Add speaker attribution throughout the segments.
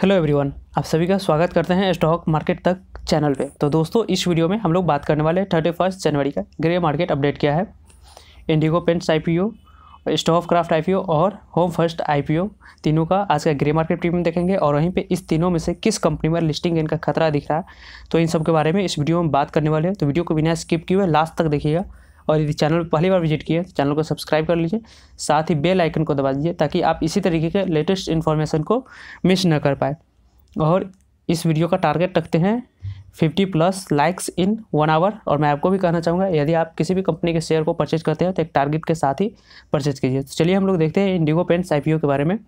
Speaker 1: hello everyone आप सभी का स्वागत करते हैं स्टॉक मार्केट तक चैनल पे तो दोस्तों इस वीडियो में हम लोग बात करने वाले हैं थर्टी फर्स्ट जनवरी का ग्रे मार्केट अपडेट क्या है इंडिगो पेंट्स ओ स्टॉफ क्राफ्ट आई और होम फर्स्ट आई तीनों का आज का ग्रे मार्केट प्रीमियम देखेंगे और वहीं पे इस तीनों में से किस कंपनी में लिस्टिंग गेन का खतरा दिख रहा है तो इन सब के बारे में इस वीडियो में बात करने वाले हैं तो वीडियो को बिना स्किप किए लास्ट तक देखिएगा और यदि चैनल पहली बार विजिट किए तो चैनल को सब्सक्राइब कर लीजिए साथ ही बेल आइकन को दबा दीजिए ताकि आप इसी तरीके के लेटेस्ट इन्फॉर्मेशन को मिस न कर पाए और इस वीडियो का टारगेट रखते हैं fifty plus likes in one hour और मैं आपको भी कहना चाहूँगा यदि आप किसी भी कंपनी के शेयर को परचेज करते हैं तो एक टारगेट के साथ ही परचेज कीजिए तो चलिए हम लोग देखते हैं इंडिगो पेंट्स आई के बारे में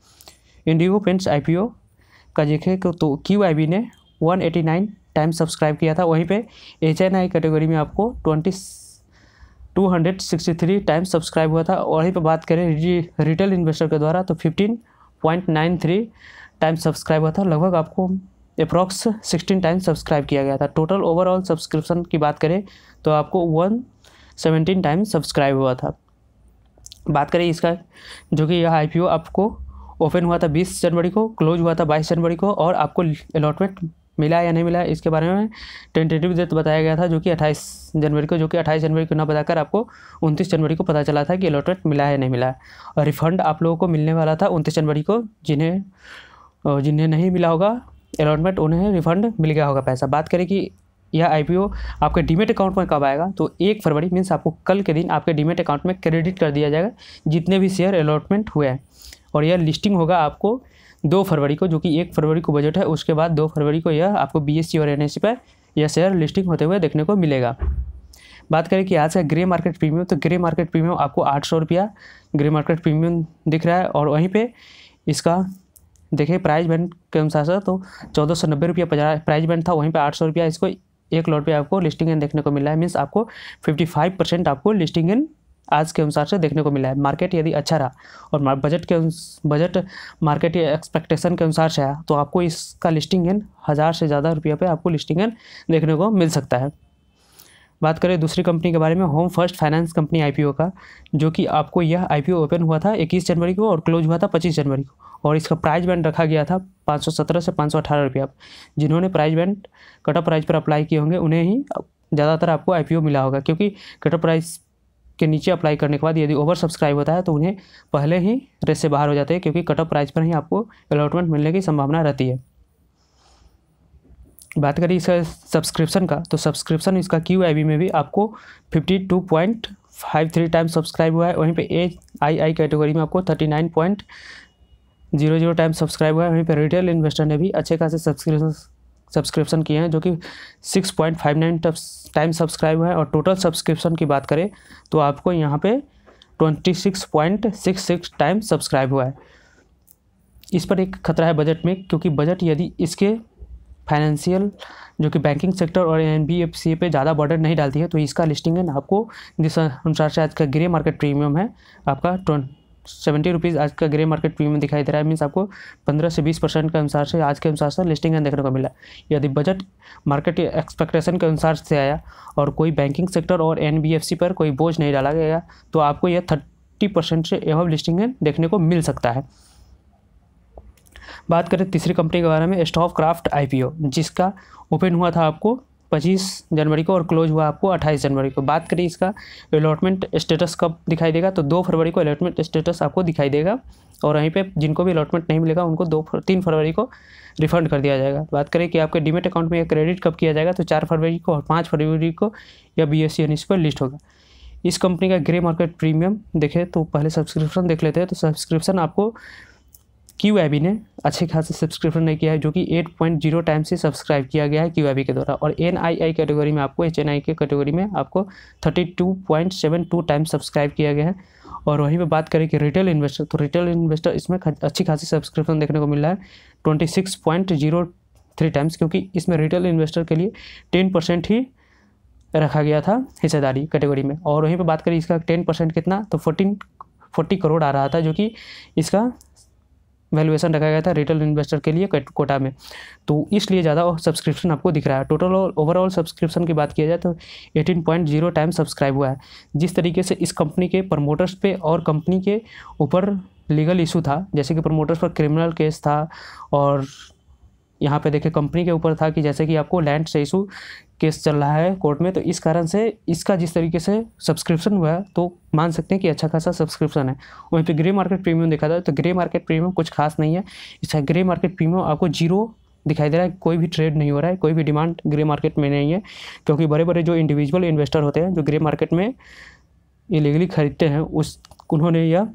Speaker 1: इंडिगो पेंट्स आई का देखें तो क्यू ने वन टाइम सब्सक्राइब किया था वहीं पर एच कैटेगरी में आपको twenty two hundred sixty three times subscribe हुआ था और वहीं पर बात करें रिटेल इन्वेस्टर के द्वारा तो fifteen point nine three time subscribe हुआ था लगभग आपको अप्रॉक्स सिक्सटीन टाइम्स सब्सक्राइब किया गया था टोटल ओवरऑल सब्सक्रिप्शन की बात करें तो आपको वन सेवनटीन टाइम्स सब्सक्राइब हुआ था बात करें इसका जो कि यह आई आपको ओपन हुआ था बीस जनवरी को क्लोज हुआ था बाईस जनवरी को और आपको अलॉटमेंट मिला या नहीं मिला इसके बारे में टेंटेटिव डेट बताया गया था जो कि 28 जनवरी को जो कि 28 जनवरी को ना बताकर आपको 29 जनवरी को पता चला था कि अलॉटमेंट मिला है नहीं मिला और रिफंड आप लोगों को मिलने वाला था 29 जनवरी को जिन्हें जिन्हें नहीं मिला होगा अलॉटमेंट उन्हें रिफंड मिल गया होगा पैसा बात करें कि यह आई आपके डीमेट अकाउंट में कब आएगा तो एक फरवरी मीन्स आपको कल के दिन आपके डीमेट अकाउंट में क्रेडिट कर दिया जाएगा जितने भी शेयर अलॉटमेंट हुए हैं और यह लिस्टिंग होगा आपको दो फरवरी को जो कि एक फरवरी को बजट है उसके बाद दो फरवरी को यह आपको सी और सी पर यह शेयर लिस्टिंग होते हुए देखने को मिलेगा बात करें कि आज का ग्रे मार्केट प्रीमियम तो ग्रे मार्केट प्रीमियम आपको आठ सौ रुपया ग्रे मार्केट प्रीमियम दिख रहा है और वहीं पर इसका देखें प्राइस बैंड के अनुसार से तो चौदह सौ नब्बे रुपया प्राइस बैंड था वहीं पर आठ सौ रुपया इसको एक लॉट पे आपको लिस्टिंग एन देखने को मिला है मीन्स आपको फाइव परसेंट आपको लिस्टिंग एन आज के अनुसार से देखने को मिला है मार्केट यदि अच्छा रहा और बजट के बजट मार्केट एक्सपेक्टेशन के अनुसार से आया तो आपको इसका लिस्टिंग गेन हज़ार से ज़्यादा रुपया पर आपको लिस्टिंग गेन देखने को मिल सकता है बात करें दूसरी कंपनी के बारे में होम फर्स्ट फाइनेंस कंपनी आई का जो कि आपको यह आई ओपन हुआ था 21 जनवरी को और क्लोज हुआ था 25 जनवरी को और इसका प्राइस बैंड रखा गया था 517 से 518 रुपया जिन्होंने प्राइस बैंड कटअप प्राइस पर अप्लाई किए होंगे उन्हें ही ज़्यादातर आपको आई मिला होगा क्योंकि कटअप प्राइस के नीचे अप्लाई करने के बाद यदि ओवर सब्सक्राइब होता है तो उन्हें पहले ही रेस से बाहर हो जाते हैं क्योंकि कट ऑफ प्राइस पर ही आपको अलॉटमेंट मिलने की संभावना रहती है बात करें इसका सब्सक्रिप्शन का तो सब्सक्रिप्शन इसका क्यू आई बी में भी आपको fifty two point five three time subscribe हुआ है वहीं पे ए आई आई कैटेगरी में आपको thirty nine point zero zero time subscribe हुआ है वहीं पे रिटेल इन्वेस्टर ने भी अच्छे खासे सब्सक्रिप्शन सब्सक्रिप्शन किए हैं जो कि 6.59 टाइम सब्सक्राइब है और टोटल सब्सक्रिप्शन की बात करें तो आपको यहाँ पे 26.66 टाइम सब्सक्राइब हुआ है इस पर एक खतरा है बजट में क्योंकि बजट यदि इसके फाइनेंशियल जो कि बैंकिंग सेक्टर और एन बी एफ सी पे ज़्यादा बर्डन नहीं डालती है तो इसका लिस्टिंग ना आपको जिस अनुसार से आज का ग्रे मार्केट प्रीमियम है आपका ट्वेंट सेवेंटी रुपीज़ आज का ग्रे मार्केट प्रीमियम दिखाई दे रहा है मीन्स आपको पंद्रह से बीस परसेंट के अनुसार से आज के अनुसार से लिस्टिंग देखने को मिला यदि बजट मार्केट एक्सपेक्टेशन के अनुसार से आया और कोई बैंकिंग सेक्टर और एन पर कोई बोझ नहीं डाला गया तो आपको यह थर्टी परसेंट से एवं लिस्टिंग देखने को मिल सकता है बात करें तीसरी कंपनी के बारे में स्टॉफ क्राफ्ट आई जिसका ओपन हुआ था आपको पच्चीस जनवरी को और क्लोज हुआ आपको अट्ठाईस जनवरी को बात करें इसका अलॉटमेंट स्टेटस कब दिखाई देगा तो दो फरवरी को अलॉटमेंट स्टेटस आपको दिखाई देगा और वहीं पे जिनको भी अलॉटमेंट नहीं मिलेगा उनको दो तीन फरवरी को रिफंड कर दिया जाएगा बात करें कि आपके डीमेट अकाउंट में यह क्रेडिट कब किया जाएगा तो चार फरवरी को और पाँच फरवरी को या बी एस सी पर लिस्ट होगा इस कंपनी का ग्रे मार्केट प्रीमियम देखें तो पहले सब्सक्रिप्शन देख लेते हैं तो सब्सक्रिप्शन आपको क्यू ने अच्छे खासे सब्सक्रिप्शन नहीं किया है जो कि 8.0 पॉइंट जीरो टाइम से सब्सक्राइब किया गया है क्यू के द्वारा और एन कैटेगरी में आपको एच के कैटेगरी में आपको 32.72 टाइम सब्सक्राइब किया गया है और वहीं पे बात करें कि रिटेल इन्वेस्टर तो रिटेल इन्वेस्टर इसमें अच्छी खासी सब्सक्रिप्शन देखने को मिल रहा है twenty six point zero three times क्योंकि इसमें रिटेल इन्वेस्टर के लिए टेन परसेंट ही रखा गया था हिस्सेदारी कैटेगरी में और वहीं पर बात करें इसका टेन परसेंट कितना तो फोर्टीन फोर्टी करोड़ आ रहा था जो कि इसका वैल्यूएशन रखा गया था रिटेल इन्वेस्टर के लिए कोटा में तो इसलिए ज़्यादा सब्सक्रिप्शन आपको दिख रहा है टोटल ओवरऑल सब्सक्रिप्शन की बात किया जाए तो eighteen point zero time subscribe हुआ है जिस तरीके से इस कंपनी के प्रमोटर्स पे और कंपनी के ऊपर लीगल इशू था जैसे कि प्रमोटर्स पर क्रिमिनल केस था और यहाँ पे देखे कंपनी के ऊपर था कि जैसे कि आपको लैंड से इशू केस चल रहा है कोर्ट में तो इस कारण से इसका जिस तरीके से सब्सक्रिप्शन हुआ है तो मान सकते हैं कि अच्छा खासा सब्सक्रिप्शन है वहीं पे ग्रे मार्केट प्रीमियम देखा जाए तो ग्रे मार्केट प्रीमियम कुछ खास नहीं है इसका ग्रे मार्केट प्रीमियम आपको जीरो दिखाई दे रहा है कोई भी ट्रेड नहीं हो रहा है कोई भी डिमांड ग्रे मार्केट में नहीं है क्योंकि बड़े बड़े जो इंडिविजुअल इन्वेस्टर होते हैं जो ग्रे मार्केट में इलीगली खरीदते हैं उस उन्होंने यह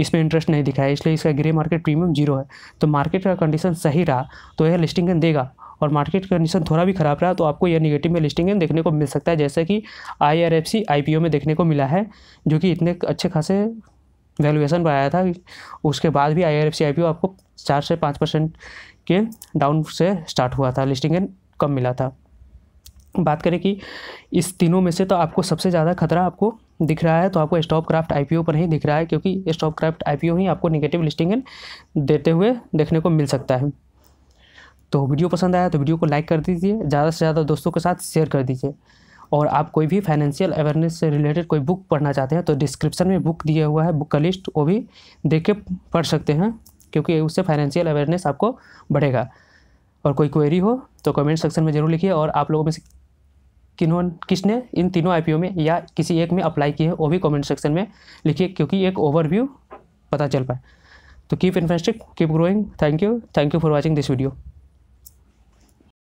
Speaker 1: इसमें इंटरेस्ट नहीं दिखाया इसलिए इसका ग्रे मार्केट प्रीमियम जीरो है तो मार्केट का कंडीशन सही रहा तो यह लिस्टिंग देगा और मार्केट कंडीशन थोड़ा भी खराब रहा तो आपको यह निगेटिव में लिस्टिंग देखने को मिल सकता है जैसे कि I R F C I P O में देखने को मिला है जो कि इतने अच्छे खासे वैल्यूएशन पर आया था उसके बाद भी I R F C I P O आपको चार से पाँच परसेंट के डाउन से स्टार्ट हुआ था लिस्टिंग कम मिला था बात करें कि इस तीनों में से तो आपको सबसे ज़्यादा खतरा आपको दिख रहा है तो आपको स्टॉप क्राफ्ट ओ पर ही दिख रहा है क्योंकि स्टॉप क्राफ्ट ओ ही आपको निगेटिव लिस्टिंग देते हुए देखने को मिल सकता है तो वीडियो पसंद आया तो वीडियो को लाइक कर दीजिए ज़्यादा से ज़्यादा दोस्तों के साथ शेयर कर दीजिए और आप कोई भी फाइनेंशियल अवेयरनेस से रिलेटेड कोई बुक पढ़ना चाहते हैं तो डिस्क्रिप्शन में बुक दिया हुआ है बुक का लिस्ट वो भी देख के पढ़ सकते हैं क्योंकि उससे फाइनेंशियल अवेयरनेस आपको बढ़ेगा और कोई क्वेरी हो तो कमेंट सेक्शन में ज़रूर लिखिए और आप लोगों में से किन्होंने किसने इन तीनों आईपीओ में या किसी एक में अप्लाई किए हैं वो भी कमेंट सेक्शन में लिखिए क्योंकि एक ओवरव्यू पता चल पाए तो keep investing keep growing thank you thank you for watching this video